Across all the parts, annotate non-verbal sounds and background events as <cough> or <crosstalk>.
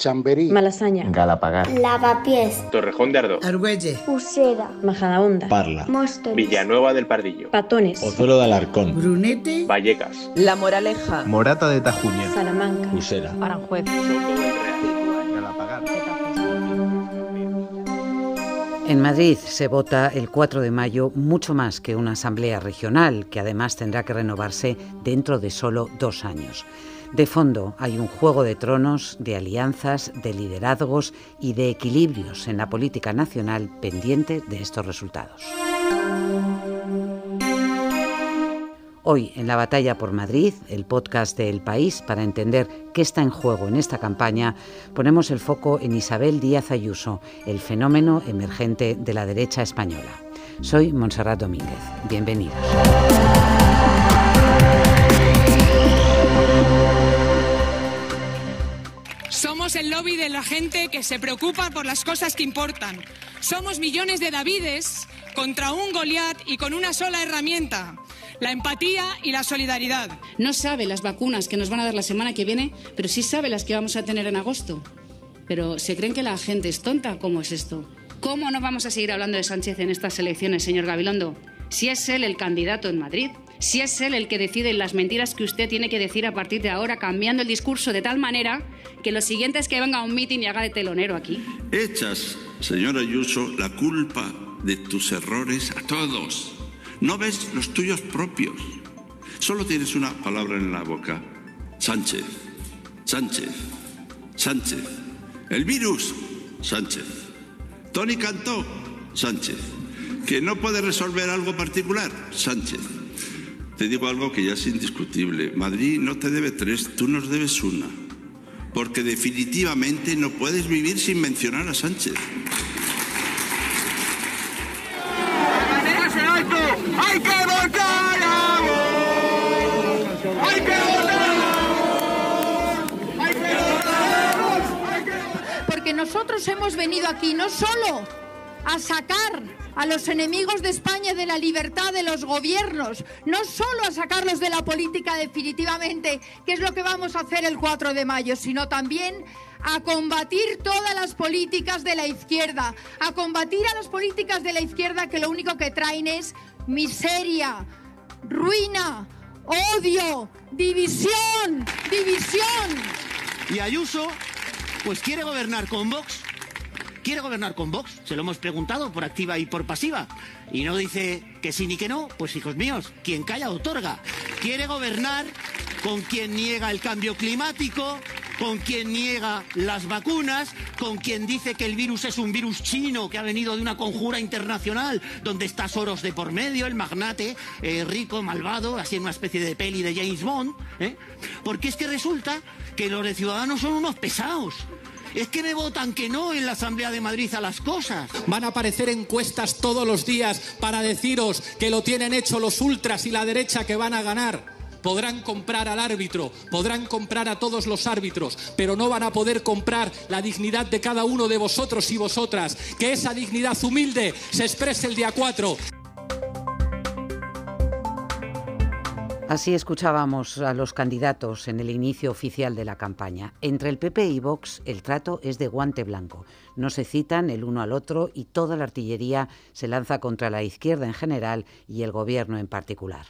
Chamberí, Malasaña, Galapagar, Lavapiés, Torrejón de Ardo, Argüelles, Usera, Majadahonda, Parla, Mosto. Villanueva del Pardillo, Patones, Ozuelo de Alarcón, Brunete, Vallecas, La Moraleja, Morata de Tajuña, Salamanca, Usera, Aranjuez, En Madrid se vota el 4 de mayo mucho más que una asamblea regional, que además tendrá que renovarse dentro de solo dos años. De fondo hay un juego de tronos, de alianzas, de liderazgos y de equilibrios en la política nacional pendiente de estos resultados. Hoy, en la batalla por Madrid, el podcast de El País, para entender qué está en juego en esta campaña, ponemos el foco en Isabel Díaz Ayuso, el fenómeno emergente de la derecha española. Soy Montserrat Domínguez. Bienvenidos. lobby de la gente que se preocupa por las cosas que importan. Somos millones de Davides contra un Goliat y con una sola herramienta, la empatía y la solidaridad. No sabe las vacunas que nos van a dar la semana que viene, pero sí sabe las que vamos a tener en agosto. Pero se creen que la gente es tonta, ¿cómo es esto? ¿Cómo no vamos a seguir hablando de Sánchez en estas elecciones, señor Gabilondo? Si es él el candidato en Madrid, si es él el que decide las mentiras que usted tiene que decir a partir de ahora, cambiando el discurso de tal manera que lo siguiente es que venga a un meeting y haga de telonero aquí. Echas, señora Ayuso, la culpa de tus errores a todos. No ves los tuyos propios. Solo tienes una palabra en la boca. Sánchez, Sánchez, Sánchez. El virus, Sánchez. Tony Cantó, Sánchez. Que no puede resolver algo particular, Sánchez te digo algo que ya es indiscutible. Madrid no te debe tres, tú nos debes una. Porque definitivamente no puedes vivir sin mencionar a Sánchez. ¡Hay que votar ¡Hay que votar Porque nosotros hemos venido aquí no solo a sacar a los enemigos de España de la libertad de los gobiernos, no solo a sacarlos de la política definitivamente, que es lo que vamos a hacer el 4 de mayo, sino también a combatir todas las políticas de la izquierda, a combatir a las políticas de la izquierda que lo único que traen es miseria, ruina, odio, división, división. Y Ayuso, pues quiere gobernar con Vox ¿Quiere gobernar con Vox? Se lo hemos preguntado por activa y por pasiva. Y no dice que sí ni que no. Pues hijos míos, quien calla otorga. ¿Quiere gobernar con quien niega el cambio climático? con quien niega las vacunas, con quien dice que el virus es un virus chino que ha venido de una conjura internacional, donde está Soros de por medio, el magnate eh, rico, malvado, así en una especie de peli de James Bond, ¿eh? porque es que resulta que los Ciudadanos son unos pesados. Es que me votan que no en la Asamblea de Madrid a las cosas. Van a aparecer encuestas todos los días para deciros que lo tienen hecho los ultras y la derecha que van a ganar podrán comprar al árbitro, podrán comprar a todos los árbitros, pero no van a poder comprar la dignidad de cada uno de vosotros y vosotras. Que esa dignidad humilde se exprese el día 4. Así escuchábamos a los candidatos en el inicio oficial de la campaña. Entre el PP y Vox el trato es de guante blanco. No se citan el uno al otro y toda la artillería se lanza contra la izquierda en general y el gobierno en particular.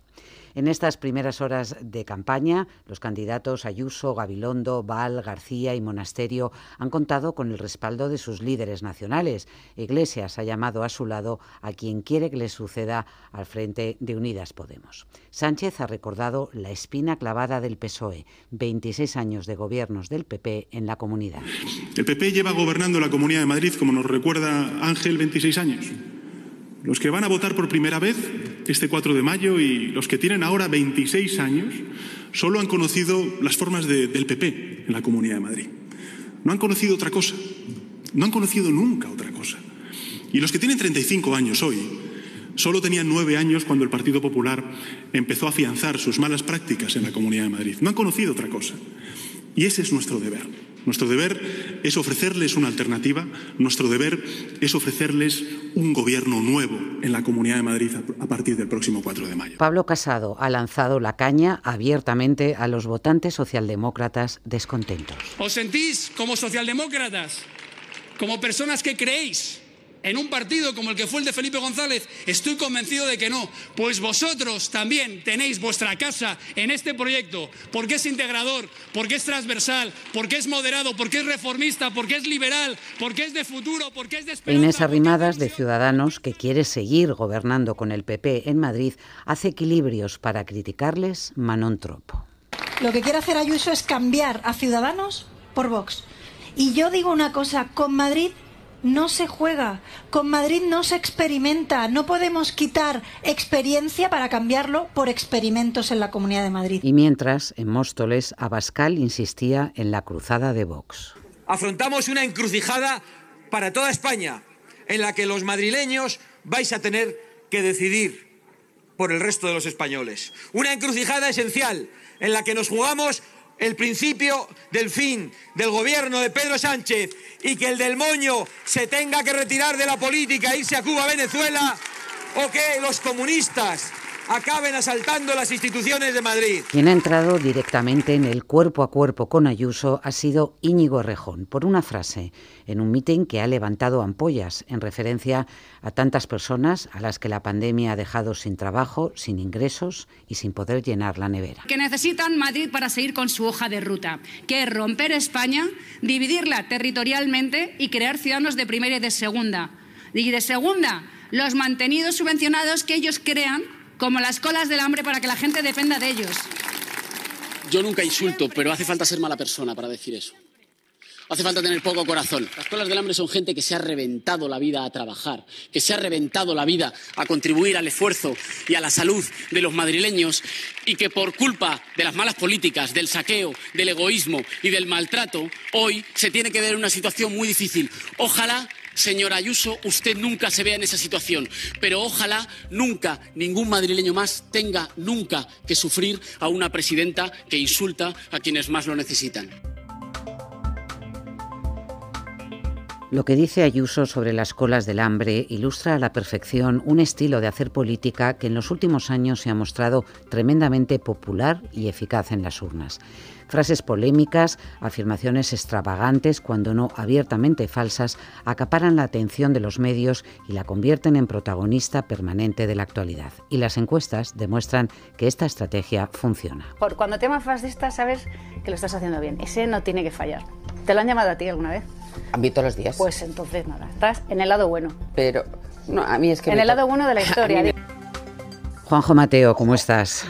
En estas primeras horas de campaña, los candidatos Ayuso, Gabilondo, Val, García y Monasterio han contado con el respaldo de sus líderes nacionales. Iglesias ha llamado a su lado a quien quiere que le suceda al frente de Unidas Podemos. Sánchez ha recordado la espina clavada del PSOE, 26 años de gobiernos del PP en la comunidad. El PP lleva gobernando la Comunidad de Madrid, como nos recuerda Ángel, 26 años. Los que van a votar por primera vez este 4 de mayo y los que tienen ahora 26 años solo han conocido las formas del PP en la Comunidad de Madrid. No han conocido otra cosa. No han conocido nunca otra cosa. Y los que tienen 35 años hoy solo tenían nueve años cuando el Partido Popular empezó a afianzar sus malas prácticas en la Comunidad de Madrid. No han conocido otra cosa. Y ese es nuestro deber. Nuestro deber es ofrecerles una alternativa, nuestro deber es ofrecerles un gobierno nuevo en la Comunidad de Madrid a partir del próximo 4 de mayo. Pablo Casado ha lanzado la caña abiertamente a los votantes socialdemócratas descontentos. ¿Os sentís como socialdemócratas? Como personas que creéis en un partido como el que fue el de Felipe González? Estoy convencido de que no. Pues vosotros también tenéis vuestra casa en este proyecto, porque es integrador, porque es transversal, porque es moderado, porque es reformista, porque es liberal, porque es de futuro, porque es de esperanza. Inés Arrimadas, de Ciudadanos, que quiere seguir gobernando con el PP en Madrid, hace equilibrios para criticarles Manon Tropo. Lo que quiere hacer Ayuso es cambiar a Ciudadanos por Vox. Y yo digo una cosa, con Madrid no se juega, con Madrid no se experimenta, no podemos quitar experiencia para cambiarlo por experimentos en la Comunidad de Madrid. Y mientras, en Móstoles, Abascal insistía en la cruzada de Vox. Afrontamos una encrucijada para toda España, en la que los madrileños vais a tener que decidir por el resto de los españoles. Una encrucijada esencial, en la que nos jugamos el principio del fin del gobierno de Pedro Sánchez y que el del moño se tenga que retirar de la política e irse a Cuba, Venezuela, o que los comunistas acaben asaltando las instituciones de Madrid. Quien ha entrado directamente en el cuerpo a cuerpo con Ayuso ha sido Íñigo Rejón, por una frase, en un mitin que ha levantado ampollas en referencia a tantas personas a las que la pandemia ha dejado sin trabajo, sin ingresos y sin poder llenar la nevera. Que necesitan Madrid para seguir con su hoja de ruta, que es romper España, dividirla territorialmente y crear ciudadanos de primera y de segunda. Y de segunda, los mantenidos subvencionados que ellos crean como las colas del hambre para que la gente dependa de ellos. Yo nunca insulto, pero hace falta ser mala persona para decir eso. Hace falta tener poco corazón. Las colas del hambre son gente que se ha reventado la vida a trabajar, que se ha reventado la vida a contribuir al esfuerzo y a la salud de los madrileños y que por culpa de las malas políticas, del saqueo, del egoísmo y del maltrato, hoy se tiene que ver en una situación muy difícil. Ojalá Señora Ayuso, usted nunca se vea en esa situación, pero ojalá nunca ningún madrileño más tenga nunca que sufrir a una presidenta que insulta a quienes más lo necesitan. Lo que dice Ayuso sobre las colas del hambre ilustra a la perfección un estilo de hacer política que en los últimos años se ha mostrado tremendamente popular y eficaz en las urnas. Frases polémicas, afirmaciones extravagantes, cuando no abiertamente falsas, acaparan la atención de los medios y la convierten en protagonista permanente de la actualidad. Y las encuestas demuestran que esta estrategia funciona. Por cuando te amas fascista, sabes que lo estás haciendo bien. Ese no tiene que fallar. ¿Te lo han llamado a ti alguna vez? A mí los días. Pues entonces nada, estás en el lado bueno. Pero, no, a mí es que... En el lado bueno de la <laughs> historia. Juanjo Mateo, ¿cómo estás?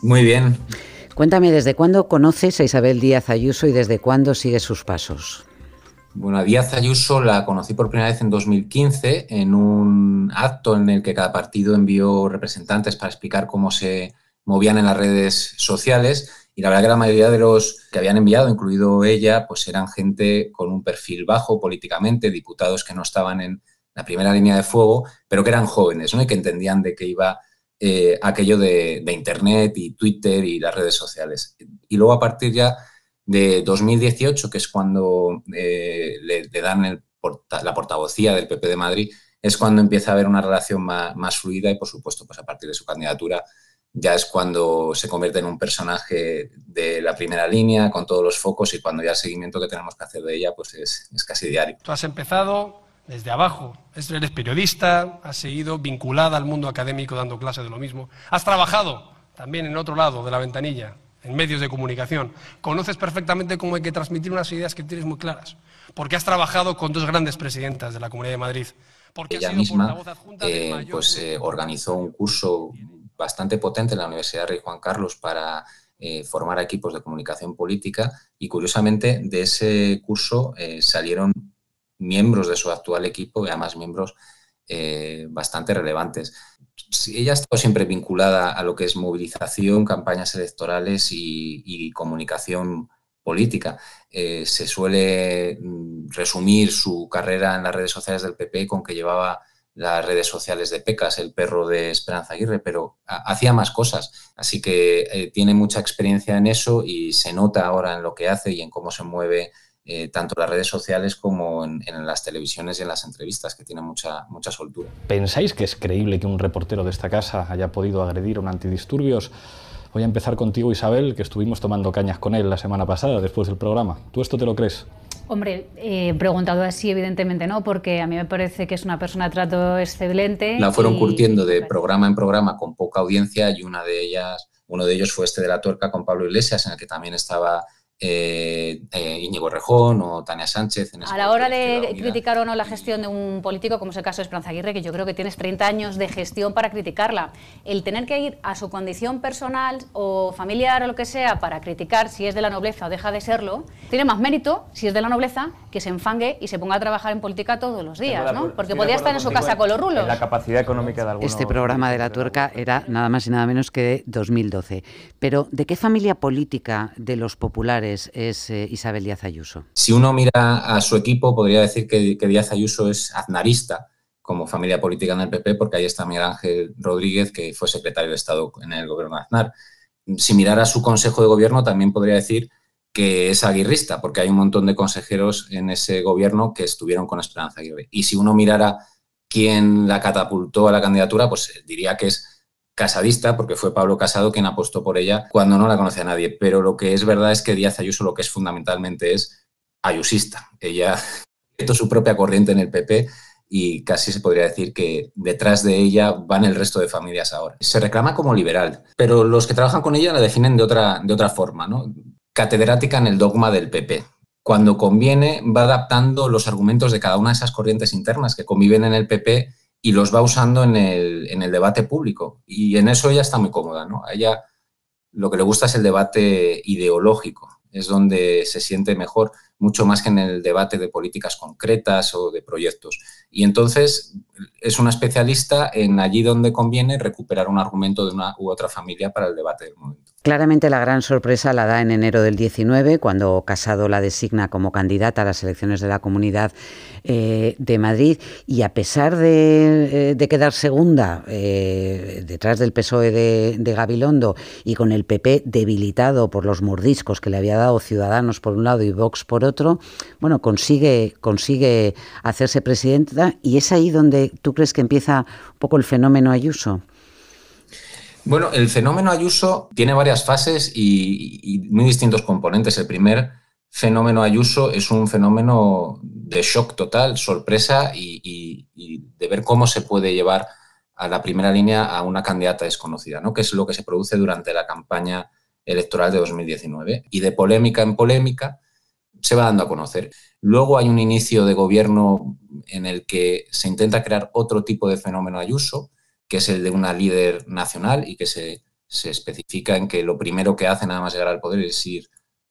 Muy bien. Cuéntame, ¿desde cuándo conoces a Isabel Díaz Ayuso y desde cuándo sigues sus pasos? Bueno, a Díaz Ayuso la conocí por primera vez en 2015 en un acto en el que cada partido envió representantes para explicar cómo se movían en las redes sociales y la verdad que la mayoría de los que habían enviado, incluido ella, pues eran gente con un perfil bajo políticamente, diputados que no estaban en la primera línea de fuego, pero que eran jóvenes y que entendían de qué iba eh, aquello de, Internet y Twitter y las redes sociales. Y luego a partir ya de 2018, que es cuando eh, le, dan la portavocía del PP de Madrid, es cuando empieza a haber una relación más, fluida y, por supuesto, pues a partir de su candidatura ya es cuando se convierte en un personaje de la primera línea, con todos los focos y cuando ya el seguimiento que tenemos que hacer de ella pues es, es casi diario. Tú has empezado desde abajo. Eres periodista, has seguido vinculada al mundo académico dando clases de lo mismo. Has trabajado también en otro lado de la ventanilla, en medios de comunicación. Conoces perfectamente cómo hay que transmitir unas ideas que tienes muy claras. Porque has trabajado con dos grandes presidentas de la Comunidad de Madrid. Porque ella misma eh, pues, eh, organizó un curso bastante potente en la Universidad Rey Juan Carlos para eh, formar equipos de comunicación política y curiosamente de ese curso salieron miembros de su actual equipo y además miembros eh, bastante relevantes. Ella ha estado siempre vinculada a lo que es movilización, campañas electorales y, comunicación política. Eh, se suele mm, resumir su carrera en las redes sociales del PP con que llevaba las redes sociales de Pecas, el perro de Esperanza Aguirre, pero hacía más cosas. Así que eh, tiene mucha experiencia en eso y se nota ahora en lo que hace y en cómo se mueve eh, tanto en las redes sociales como en, las televisiones y en las entrevistas, que tiene mucha, mucha soltura. ¿Pensáis que es creíble que un reportero de esta casa haya podido agredir a un antidisturbios? Voy a empezar contigo, Isabel, que estuvimos tomando cañas con él la semana pasada, después del programa. ¿Tú esto te lo crees? Hombre, eh, preguntado así, evidentemente no, porque a mí me parece que es una persona de trato excelente. La fueron curtiendo de programa en programa con poca audiencia y una de ellas, uno de ellos fue este de la tuerca con Pablo Iglesias, en el que también estaba eh, eh, Íñigo Rejón o Tania Sánchez. En a la hora de, criticar o no la gestión de un político, como es el caso de Esperanza Aguirre, que yo creo que tienes 30 años de gestión para criticarla, el tener que ir a su condición personal o familiar o lo que sea para criticar si es de la nobleza o deja de serlo, tiene más mérito, si es de la nobleza, que se enfangue y se ponga a trabajar en política todos los días, ¿no? Porque podía estar en su casa con los rulos. la capacidad económica de Este programa de la tuerca era nada más y nada menos que de 2012. Pero, ¿de qué familia política de los populares es eh, Isabel Díaz Ayuso? Si uno mira a su equipo, podría decir que, que, Díaz Ayuso es aznarista como familia política en el PP, porque ahí está Miguel Ángel Rodríguez, que fue secretario de Estado en el gobierno de Aznar. Si mirara su consejo de gobierno, también podría decir que es aguirrista, porque hay un montón de consejeros en ese gobierno que estuvieron con Esperanza Aguirre. Y si uno mirara quién la catapultó a la candidatura, pues eh, diría que es casadista, porque fue Pablo Casado quien apostó por ella cuando no la conocía nadie. Pero lo que es verdad es que Díaz Ayuso lo que es fundamentalmente es ayusista. Ella puesto <laughs> su propia corriente en el PP y casi se podría decir que detrás de ella van el resto de familias ahora. Se reclama como liberal, pero los que trabajan con ella la definen de otra, de otra forma, ¿no? catedrática en el dogma del PP. Cuando conviene, va adaptando los argumentos de cada una de esas corrientes internas que conviven en el PP y los va usando en el, debate público. Y en eso ella está muy cómoda, ¿no? A ella lo que le gusta es el debate ideológico, es donde se siente mejor, mucho más que en el debate de políticas concretas o de proyectos. Y entonces es una especialista en allí donde conviene recuperar un argumento de una u otra familia para el debate del momento. Claramente la gran sorpresa la da en enero del 19, cuando Casado la designa como candidata a las elecciones de la Comunidad eh, de Madrid y a pesar de, eh, quedar segunda eh, detrás del PSOE de, de, Gabilondo y con el PP debilitado por los mordiscos que le había dado Ciudadanos por un lado y Vox por otro, bueno, consigue, consigue hacerse presidenta y es ahí donde tú crees que empieza un poco el fenómeno Ayuso? Bueno, el fenómeno Ayuso tiene varias fases y, muy distintos componentes. El primer fenómeno Ayuso es un fenómeno de shock total, sorpresa y, de ver cómo se puede llevar a la primera línea a una candidata desconocida, ¿no? que es lo que se produce durante la campaña electoral de 2019. Y de polémica en polémica, se va dando a conocer. Luego hay un inicio de gobierno en el que se intenta crear otro tipo de fenómeno Ayuso, que es el de una líder nacional y que se, especifica en que lo primero que hace nada más llegar al poder es ir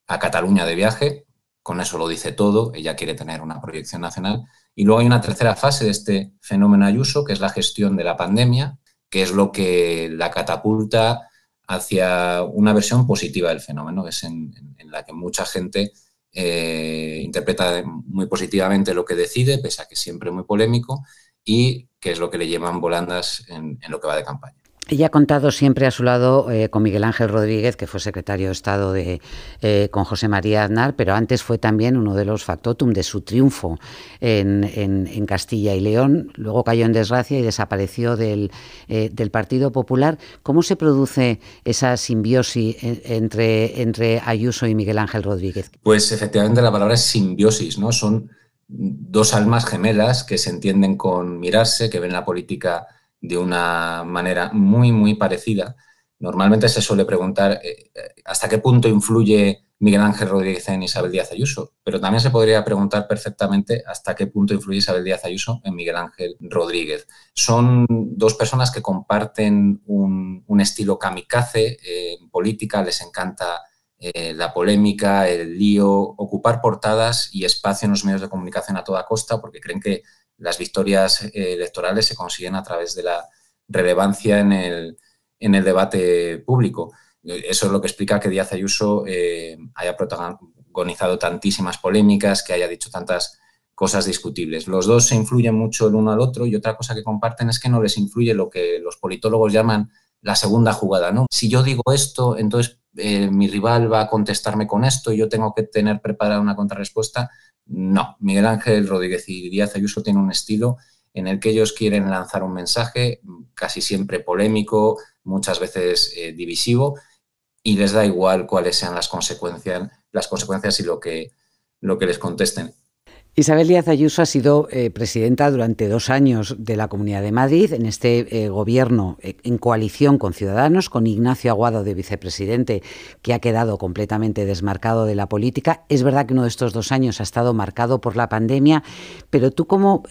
a Cataluña de viaje, con eso lo dice todo, ella quiere tener una proyección nacional. Y luego hay una tercera fase de este fenómeno Ayuso, que es la gestión de la pandemia, que es lo que la catapulta hacia una versión positiva del fenómeno, que es en, en la que mucha gente eh, interpreta muy positivamente lo que decide, pese a que siempre muy polémico, y que es lo que le llevan volandas en lo que va de campaña. Ella ha contado siempre a su lado eh, con Miguel Ángel Rodríguez, que fue secretario de Estado de, eh, con José María Aznar, pero antes fue también uno de los factotum de su triunfo en, Castilla y León. Luego cayó en desgracia y desapareció del, eh, Partido Popular. ¿Cómo se produce esa simbiosis entre, entre Ayuso y Miguel Ángel Rodríguez? Pues efectivamente la palabra es simbiosis, ¿no? Son dos almas gemelas que se entienden con mirarse, que ven la política de una manera muy, muy parecida. Normalmente se suele preguntar eh, eh, hasta qué punto influye Miguel Ángel Rodríguez en Isabel Díaz Ayuso, pero también se podría preguntar perfectamente hasta qué punto influye Isabel Díaz Ayuso en Miguel Ángel Rodríguez. Son dos personas que comparten un, estilo kamikaze eh, en política, les encanta la polémica, el lío, ocupar portadas y espacio en los medios de comunicación a toda costa porque creen que las victorias eh, electorales se consiguen a través de la relevancia en el, debate público. Eso es lo que explica que Díaz Ayuso eh, haya protagonizado tantísimas polémicas, que haya dicho tantas cosas discutibles. Los dos se influyen mucho el uno al otro y otra cosa que comparten es que no les influye lo que los politólogos llaman la segunda jugada. ¿no? Si yo digo esto, entonces eh, mi rival va a contestarme con esto y yo tengo que tener preparada una contrarrespuesta. No, Miguel Ángel Rodríguez y Díaz Ayuso tienen un estilo en el que ellos quieren lanzar un mensaje casi siempre polémico, muchas veces eh, divisivo, y les da igual cuáles sean las consecuencias, las consecuencias y lo que, lo que les contesten. Isabel Díaz Ayuso ha sido eh, presidenta durante dos años de la Comunidad de Madrid, en este eh, gobierno eh, en coalición con Ciudadanos, con Ignacio Aguado de vicepresidente, que ha quedado completamente desmarcado de la política. Es verdad que uno de estos dos años ha estado marcado por la pandemia, pero tú cómo,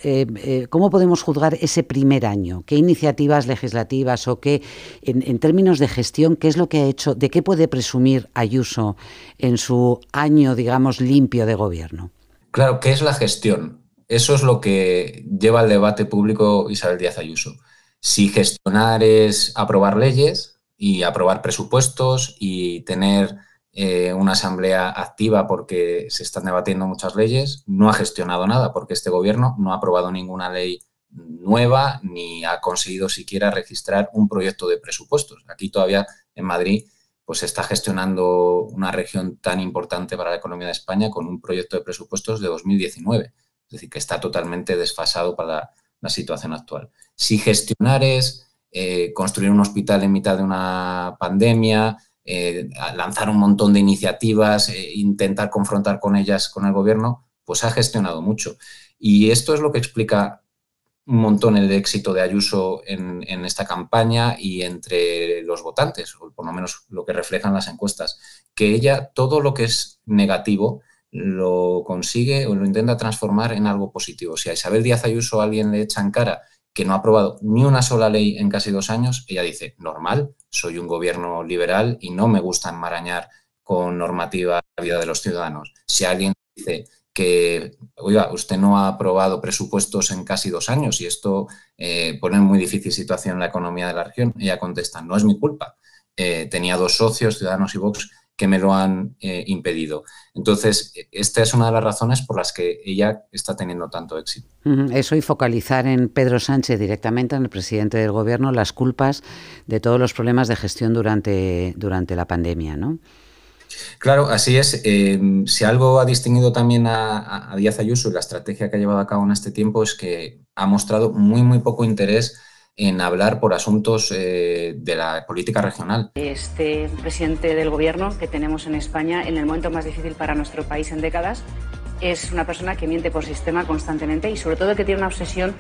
cómo podemos juzgar ese primer año? ¿Qué iniciativas legislativas o qué, en términos de gestión, qué es lo que ha hecho, de qué puede presumir Ayuso en su año, digamos, limpio de gobierno? Claro, ¿qué es la gestión? Eso es lo que lleva al debate público Isabel Díaz Ayuso. Si gestionar es aprobar leyes y aprobar presupuestos y tener eh, una asamblea activa porque se están debatiendo muchas leyes, no ha gestionado nada porque este gobierno no ha aprobado ninguna ley nueva ni ha conseguido siquiera registrar un proyecto de presupuestos. Aquí todavía en Madrid pues está gestionando una región tan importante para la economía de España con un proyecto de presupuestos de 2019. Es decir, que está totalmente desfasado para la, situación actual. Si gestionar es eh, construir un hospital en mitad de una pandemia, eh, lanzar un montón de iniciativas, eh, intentar confrontar con ellas con el gobierno, pues ha gestionado mucho. Y esto es lo que explica un montón el éxito de Ayuso en, esta campaña y entre los votantes, o por lo menos lo que reflejan las encuestas, que ella todo lo que es negativo lo consigue o lo intenta transformar en algo positivo. Si a Isabel Díaz Ayuso alguien le echa en cara que no ha aprobado ni una sola ley en casi dos años, ella dice, normal, soy un gobierno liberal y no me gusta enmarañar con normativa la vida de los ciudadanos. Si alguien dice que, oiga, usted no ha aprobado presupuestos en casi dos años y esto eh, pone en muy difícil situación la economía de la región. Ella contesta, no es mi culpa. Eh, tenía dos socios, Ciudadanos y Vox, que me lo han eh, impedido. Entonces, e, esta es una de las razones por las que ella está teniendo tanto éxito. Eso y focalizar en Pedro Sánchez directamente, en el presidente del gobierno, las culpas de todos los problemas de gestión durante, durante la pandemia, ¿no? Claro, así es. Eh, si algo ha distinguido también a, Díaz Ayuso y la estrategia que ha llevado a cabo en este tiempo es que ha mostrado muy, muy poco interés en hablar por asuntos eh, de la política regional. Este presidente del gobierno que tenemos en España, en el momento más difícil para nuestro país en décadas, es una persona que miente por sistema constantemente y sobre todo que tiene una obsesión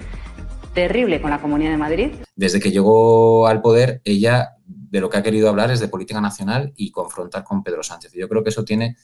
terrible con la Comunidad de Madrid. Desde que llegó al poder, ella de lo que ha querido hablar es de política nacional y confrontar con Pedro Sánchez. Yo creo que eso tiene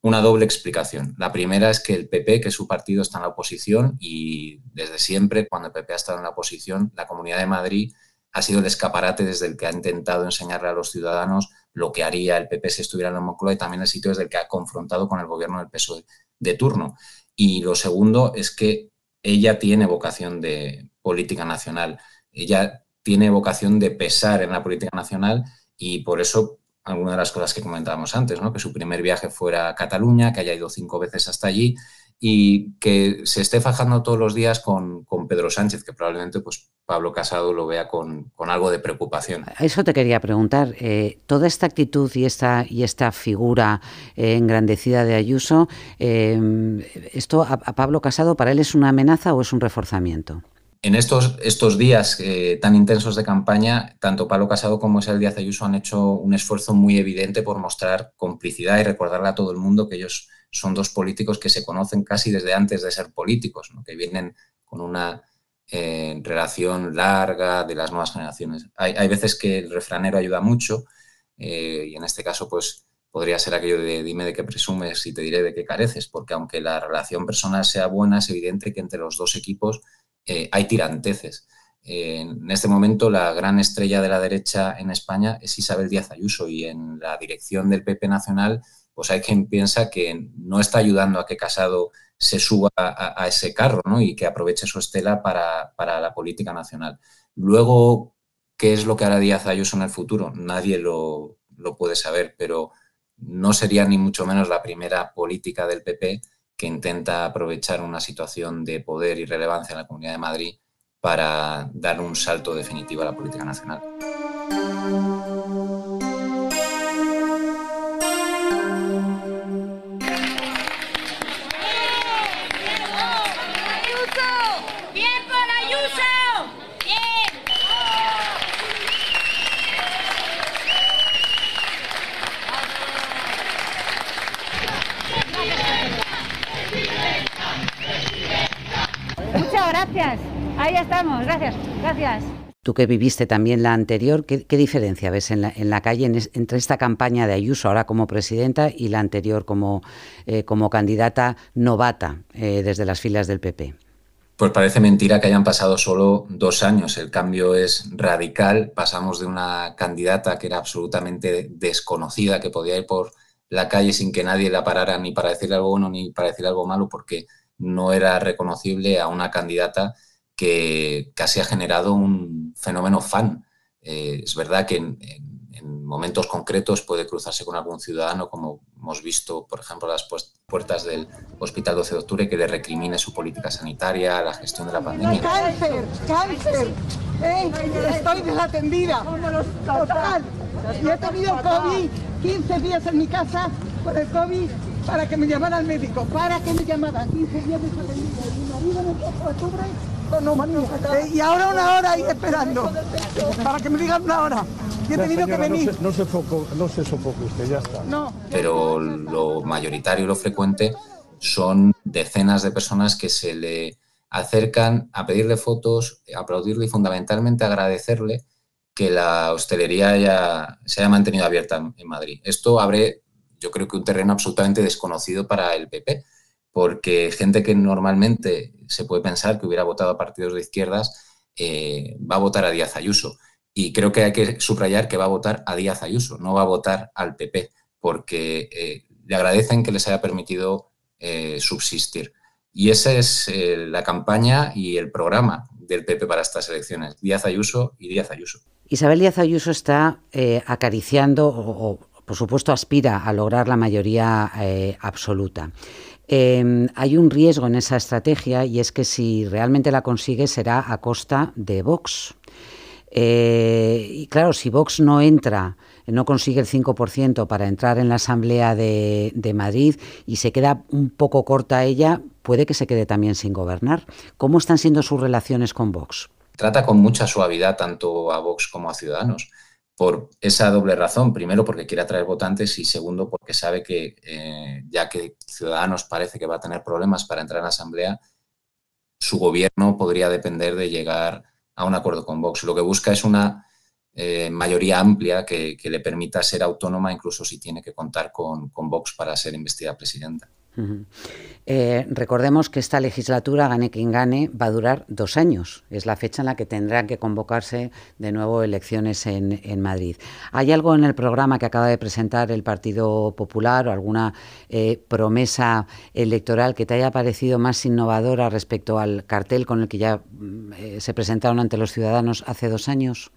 una doble explicación. La primera es que el PP, que es su partido, está en la oposición y desde siempre, cuando el PP ha estado en la oposición, la Comunidad de Madrid ha sido el escaparate desde el que ha intentado enseñarle a los ciudadanos lo que haría el PP si estuviera en el Moncloa y también el sitio desde el que ha confrontado con el gobierno del PSOE de turno. Y lo segundo es que ella tiene vocación de política nacional. Ella tiene vocación de pesar en la política nacional y por eso alguna de las cosas que comentábamos antes, que su primer viaje fuera a Cataluña, que haya ido cinco veces hasta allí y que se esté fajando todos los días con, Pedro Sánchez, que probablemente pues, Pablo Casado lo vea con, algo de preocupación. A Eso te quería preguntar. Eh, toda esta actitud y esta, y esta figura eh, engrandecida de Ayuso, eh, ¿esto a Pablo Casado para él es una amenaza o es un reforzamiento? en estos, estos días eh, tan intensos de campaña, tanto Pablo Casado como el Díaz Ayuso han hecho un esfuerzo muy evidente por mostrar complicidad y recordarle a todo el mundo que ellos son dos políticos que se conocen casi desde antes de ser políticos, que vienen con una eh, relación larga de las nuevas generaciones. Hay, veces que el refranero ayuda mucho eh, y en este caso pues podría ser aquello de dime de qué presumes y te diré de qué careces, porque aunque la relación personal sea buena, es evidente que entre los dos equipos eh, hay tiranteces. Eh, en este momento la gran estrella de la derecha en España es Isabel Díaz Ayuso y en la dirección del PP Nacional pues hay quien piensa que no está ayudando a que Casado se suba a, ese carro ¿no? y que aproveche su estela para, la política nacional. Luego, ¿qué es lo que hará Díaz Ayuso en el futuro? Nadie lo, lo puede saber, pero no sería ni mucho menos la primera política del PP que intenta aprovechar una situación de poder y relevancia en la Comunidad de Madrid para dar un salto definitivo a la política nacional. Gracias. Ahí estamos. Gracias. Gracias. Tú que viviste también la anterior, ¿qué, diferencia ves en la, calle entre esta campaña de Ayuso ahora como presidenta y la anterior como, eh, como candidata novata eh, desde las filas del PP? Pues parece mentira que hayan pasado solo dos años. El cambio es radical. Pasamos de una candidata que era absolutamente desconocida, que podía ir por la calle sin que nadie la parara ni para decir algo bueno ni para decir algo malo, porque no era reconocible a una candidata que casi ha generado un fenómeno fan. Eh, es verdad que en, momentos concretos puede cruzarse con algún ciudadano, como hemos visto, por ejemplo, las puertas del Hospital 12 de Octubre, que le recrimine su política sanitaria, la gestión de la pandemia. ¡Cáncer! ¡Cáncer! Estoy desatendida. Total. Y he tenido COVID 15 días en mi casa por el COVID para que me llamara al médico, para que me llamara. 15 días de eh, y ahora una hora ahí esperando, para que me digan una hora. que venir. No se, no, usted, ya está. Pero lo mayoritario, y lo frecuente, son decenas de personas que se le acercan a pedirle fotos, aplaudirle y fundamentalmente agradecerle que la hostelería se haya mantenido abierta en Madrid. Esto abre yo creo que un terreno absolutamente desconocido para el PP, porque gente que normalmente se puede pensar que hubiera votado a partidos de izquierdas eh, va a votar a Díaz Ayuso. Y creo que hay que subrayar que va a votar a Díaz Ayuso, no va a votar al PP, porque eh, le agradecen que les haya permitido eh, subsistir. Y esa es la campaña y el programa del PP para estas elecciones, Díaz Ayuso y Díaz Ayuso. Isabel Díaz Ayuso está acariciando o, por supuesto, aspira a lograr la mayoría eh, absoluta. Em, hay un riesgo en esa estrategia y es que si realmente la consigue será a costa de Vox. Eh, y claro, si Vox no entra, no consigue el 5% para entrar en la Asamblea de, Madrid y se queda un poco corta ella, puede que se quede también sin gobernar. ¿Cómo están siendo sus relaciones con Vox? Trata con mucha suavidad tanto a Vox como a Ciudadanos por esa doble razón. Primero, porque quiere atraer votantes y segundo, porque sabe que eh, ya que Ciudadanos parece que va a tener problemas para entrar en la Asamblea, su gobierno podría depender de llegar a un acuerdo con Vox. Lo que busca es una eh, mayoría amplia que, le permita ser autónoma, incluso si tiene que contar con, con Vox para ser investida presidenta. Eh, recordemos que esta legislatura, gane quien gane, va a durar dos años. Es la fecha en la que tendrán que convocarse de nuevo elecciones en, Madrid. ¿Hay algo en el programa que acaba de presentar el Partido Popular o alguna eh, promesa electoral que te haya parecido más innovadora respecto al cartel con el que ya mm, eh, se presentaron ante los ciudadanos hace dos años?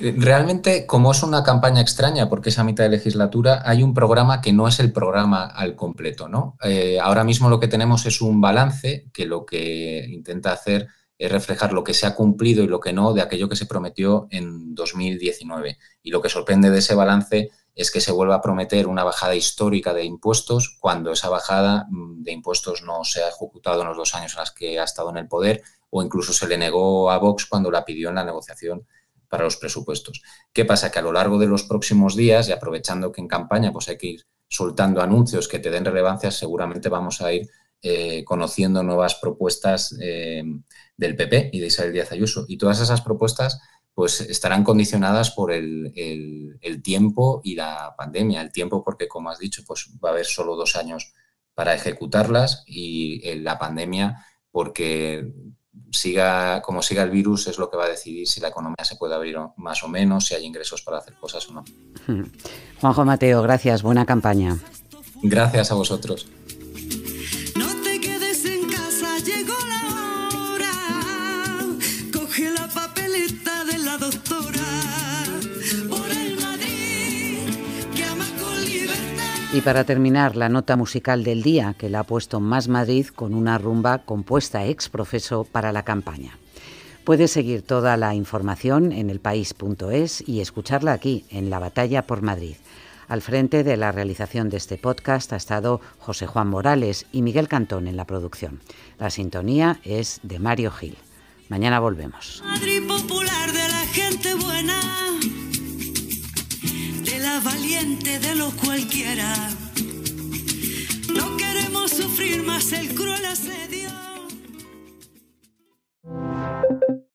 Realmente, como es una campaña extraña, porque es a mitad de legislatura, hay un programa que no es el programa al completo, ¿no? Eh, ahora mismo lo que tenemos es un balance que lo que intenta hacer es reflejar lo que se ha cumplido y lo que no de aquello que se prometió en 2019. Y lo que sorprende de ese balance es que se vuelva a prometer una bajada histórica de impuestos cuando esa bajada mm, de impuestos no se ha ejecutado en los dos años en los que ha estado en el poder o incluso se le negó a Vox cuando la pidió en la negociación para los presupuestos. ¿Qué pasa? Que a lo largo de los próximos días, y aprovechando que en campaña pues hay que ir soltando anuncios que te den relevancia, seguramente vamos a ir eh, conociendo nuevas propuestas eh, del PP y de Isabel Díaz Ayuso. Y todas esas propuestas pues estarán condicionadas por el, el, tiempo y la pandemia. El tiempo porque, como has dicho, pues va a haber solo dos años para ejecutarlas y eh, la pandemia porque siga, como siga el virus es lo que va a decidir si la economía se puede abrir más o menos, si hay ingresos para hacer cosas o no. <laughs> Juanjo Mateo, gracias, buena campaña. Gracias a vosotros. Y para terminar, la nota musical del día, que la ha puesto Más Madrid con una rumba compuesta ex profeso para la campaña. Puedes seguir toda la información en elpaís.es y escucharla aquí, en La Batalla por Madrid. Al frente de la realización de este podcast ha estado José Juan Morales y Miguel Cantón en la producción. La sintonía es de Mario Gil. Mañana volvemos. Madrid popular de la gente buena valiente de lo cualquiera. No queremos sufrir más el cruel asedio.